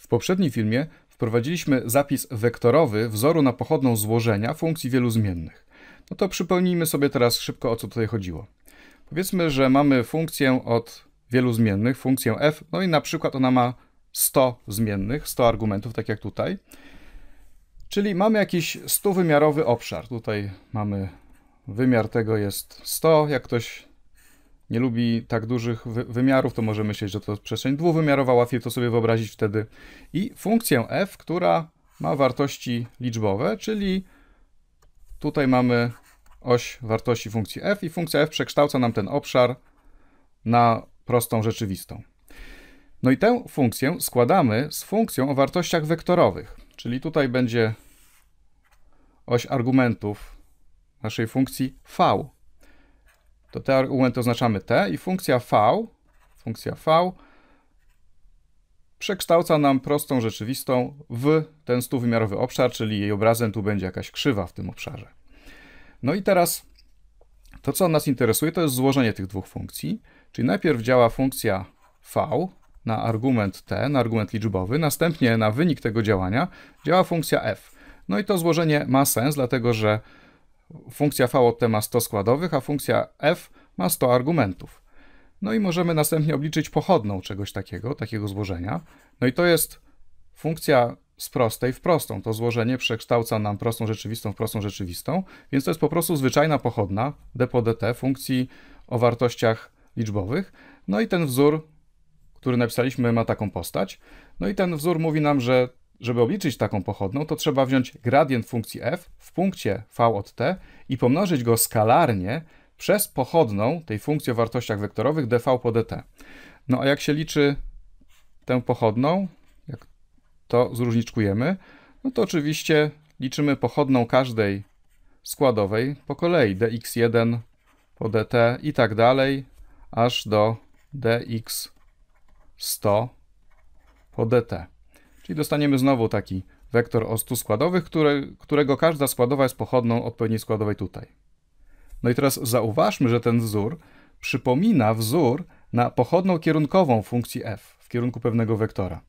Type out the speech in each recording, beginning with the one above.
W poprzednim filmie wprowadziliśmy zapis wektorowy wzoru na pochodną złożenia funkcji wielu zmiennych. No to przypomnijmy sobie teraz szybko, o co tutaj chodziło. Powiedzmy, że mamy funkcję od wielu zmiennych, funkcję f, no i na przykład ona ma 100 zmiennych, 100 argumentów, tak jak tutaj. Czyli mamy jakiś 100-wymiarowy obszar. Tutaj mamy wymiar tego jest 100. Jak ktoś nie lubi tak dużych wy wymiarów, to może myśleć, że to jest przestrzeń dwuwymiarowa, łatwiej to sobie wyobrazić wtedy. I funkcję f, która ma wartości liczbowe, czyli tutaj mamy oś wartości funkcji f i funkcja f przekształca nam ten obszar na prostą rzeczywistą. No i tę funkcję składamy z funkcją o wartościach wektorowych, czyli tutaj będzie oś argumentów naszej funkcji v to te argumenty oznaczamy t i funkcja v, funkcja v przekształca nam prostą rzeczywistą w ten stuwymiarowy obszar, czyli jej obrazem tu będzie jakaś krzywa w tym obszarze. No i teraz to, co nas interesuje, to jest złożenie tych dwóch funkcji, czyli najpierw działa funkcja v na argument t, na argument liczbowy, następnie na wynik tego działania działa funkcja f. No i to złożenie ma sens, dlatego że Funkcja v od t ma 100 składowych, a funkcja f ma 100 argumentów. No i możemy następnie obliczyć pochodną czegoś takiego, takiego złożenia. No i to jest funkcja z prostej w prostą. To złożenie przekształca nam prostą rzeczywistą w prostą rzeczywistą, więc to jest po prostu zwyczajna pochodna d po dt funkcji o wartościach liczbowych. No i ten wzór, który napisaliśmy, ma taką postać. No i ten wzór mówi nam, że żeby obliczyć taką pochodną, to trzeba wziąć gradient funkcji f w punkcie v od t i pomnożyć go skalarnie przez pochodną tej funkcji o wartościach wektorowych dv po dt. E no a jak się liczy tę pochodną, jak to zróżniczkujemy, no to oczywiście liczymy pochodną każdej składowej po kolei dx1 po dt e i tak dalej, aż do dx100 po dt. E Czyli dostaniemy znowu taki wektor o 100 składowych, które, którego każda składowa jest pochodną odpowiedniej składowej tutaj. No i teraz zauważmy, że ten wzór przypomina wzór na pochodną kierunkową funkcji f w kierunku pewnego wektora.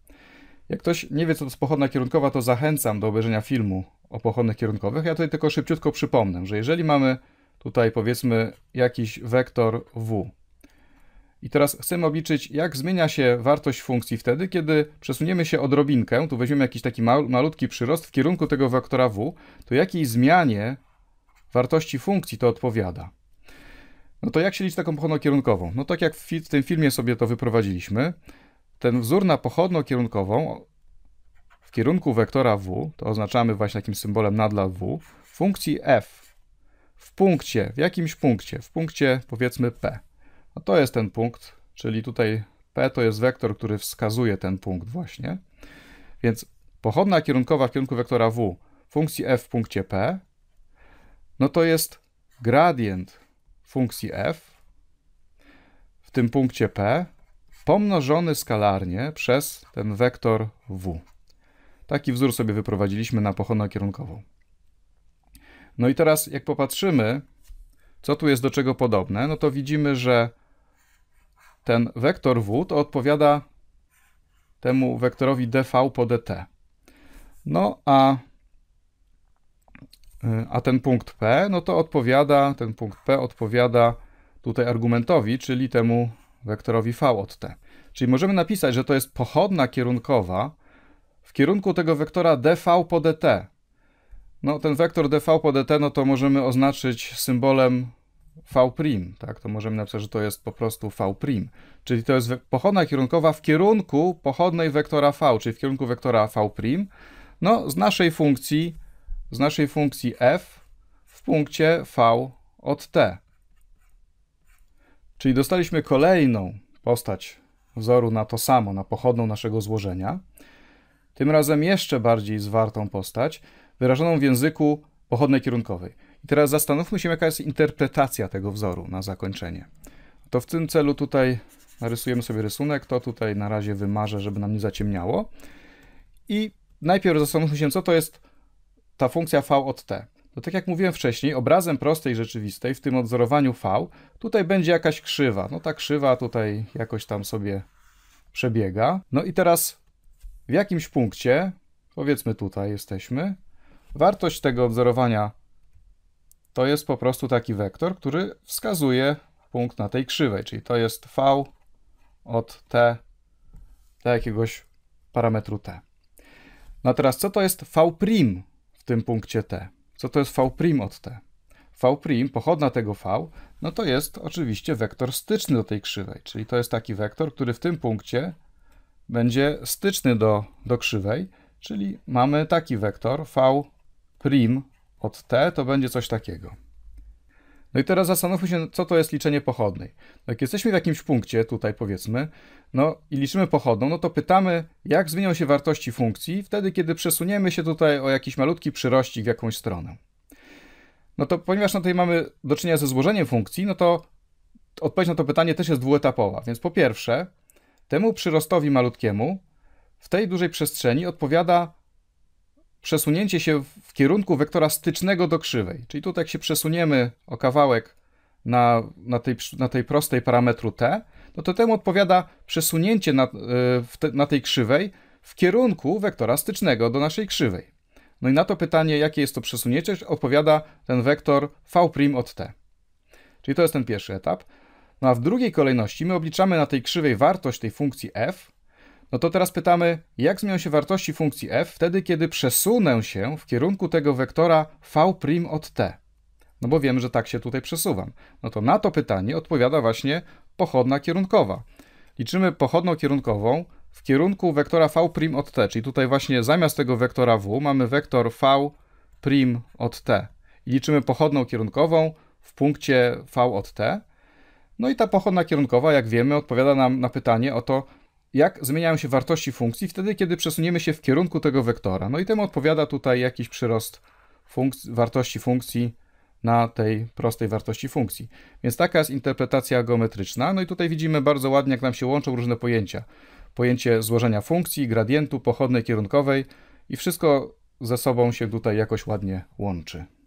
Jak ktoś nie wie, co to jest pochodna kierunkowa, to zachęcam do obejrzenia filmu o pochodnych kierunkowych. Ja tutaj tylko szybciutko przypomnę, że jeżeli mamy tutaj powiedzmy jakiś wektor w, i teraz chcemy obliczyć, jak zmienia się wartość funkcji wtedy, kiedy przesuniemy się odrobinkę, tu weźmiemy jakiś taki mal, malutki przyrost w kierunku tego wektora w, to jakiej zmianie wartości funkcji to odpowiada. No to jak się liczy taką pochodną kierunkową No tak jak w, w tym filmie sobie to wyprowadziliśmy, ten wzór na pochodną kierunkową w kierunku wektora w, to oznaczamy właśnie takim symbolem nadla w, funkcji f w punkcie, w jakimś punkcie, w punkcie powiedzmy p. A to jest ten punkt, czyli tutaj P to jest wektor, który wskazuje ten punkt właśnie. Więc pochodna kierunkowa w kierunku wektora W funkcji f w punkcie P, no to jest gradient funkcji f w tym punkcie P pomnożony skalarnie przez ten wektor w. Taki wzór sobie wyprowadziliśmy na pochodną kierunkową. No i teraz jak popatrzymy, co tu jest do czego podobne, no to widzimy, że ten wektor w to odpowiada temu wektorowi dv po dt. No a, y, a ten punkt P, no to odpowiada, ten punkt P odpowiada tutaj argumentowi, czyli temu wektorowi v od t. Czyli możemy napisać, że to jest pochodna kierunkowa w kierunku tego wektora dv po dt. No ten wektor dv po dt, no to możemy oznaczyć symbolem V', tak, to możemy napisać, że to jest po prostu V', czyli to jest pochodna kierunkowa w kierunku pochodnej wektora V, czyli w kierunku wektora V', no z naszej funkcji, z naszej funkcji f w punkcie V od t. Czyli dostaliśmy kolejną postać wzoru na to samo, na pochodną naszego złożenia, tym razem jeszcze bardziej zwartą postać, wyrażoną w języku pochodnej kierunkowej. I teraz zastanówmy się, jaka jest interpretacja tego wzoru na zakończenie. To w tym celu tutaj narysujemy sobie rysunek, to tutaj na razie wymarzę, żeby nam nie zaciemniało. I najpierw zastanówmy się, co to jest ta funkcja v od t. To no tak jak mówiłem wcześniej, obrazem prostej rzeczywistej, w tym odzorowaniu v, tutaj będzie jakaś krzywa. No ta krzywa tutaj jakoś tam sobie przebiega. No i teraz w jakimś punkcie, powiedzmy tutaj jesteśmy, wartość tego odzorowania to jest po prostu taki wektor, który wskazuje punkt na tej krzywej, czyli to jest v od t do jakiegoś parametru t. No teraz, co to jest v' w tym punkcie t? Co to jest v' od t? v', pochodna tego v, no to jest oczywiście wektor styczny do tej krzywej, czyli to jest taki wektor, który w tym punkcie będzie styczny do, do krzywej, czyli mamy taki wektor v' od t, to będzie coś takiego. No i teraz zastanówmy się, co to jest liczenie pochodnej. No jak jesteśmy w jakimś punkcie, tutaj powiedzmy, no i liczymy pochodną, no to pytamy, jak zmienią się wartości funkcji wtedy, kiedy przesuniemy się tutaj o jakiś malutki przyrościk w jakąś stronę. No to ponieważ tutaj mamy do czynienia ze złożeniem funkcji, no to odpowiedź na to pytanie też jest dwuetapowa. Więc po pierwsze, temu przyrostowi malutkiemu w tej dużej przestrzeni odpowiada przesunięcie się w kierunku wektora stycznego do krzywej. Czyli tutaj jak się przesuniemy o kawałek na, na, tej, na tej prostej parametru t, no to temu odpowiada przesunięcie na, e, te, na tej krzywej w kierunku wektora stycznego do naszej krzywej. No i na to pytanie, jakie jest to przesunięcie, odpowiada ten wektor v' od t. Czyli to jest ten pierwszy etap. No a w drugiej kolejności my obliczamy na tej krzywej wartość tej funkcji f, no to teraz pytamy, jak zmienią się wartości funkcji f wtedy, kiedy przesunę się w kierunku tego wektora v' od t? No bo wiem, że tak się tutaj przesuwam. No to na to pytanie odpowiada właśnie pochodna kierunkowa. Liczymy pochodną kierunkową w kierunku wektora v' od t, czyli tutaj właśnie zamiast tego wektora w mamy wektor v' od t. I liczymy pochodną kierunkową w punkcie v od t. No i ta pochodna kierunkowa, jak wiemy, odpowiada nam na pytanie o to, jak zmieniają się wartości funkcji wtedy, kiedy przesuniemy się w kierunku tego wektora. No i temu odpowiada tutaj jakiś przyrost wartości funkcji na tej prostej wartości funkcji. Więc taka jest interpretacja geometryczna. No i tutaj widzimy bardzo ładnie, jak nam się łączą różne pojęcia. Pojęcie złożenia funkcji, gradientu, pochodnej kierunkowej i wszystko ze sobą się tutaj jakoś ładnie łączy.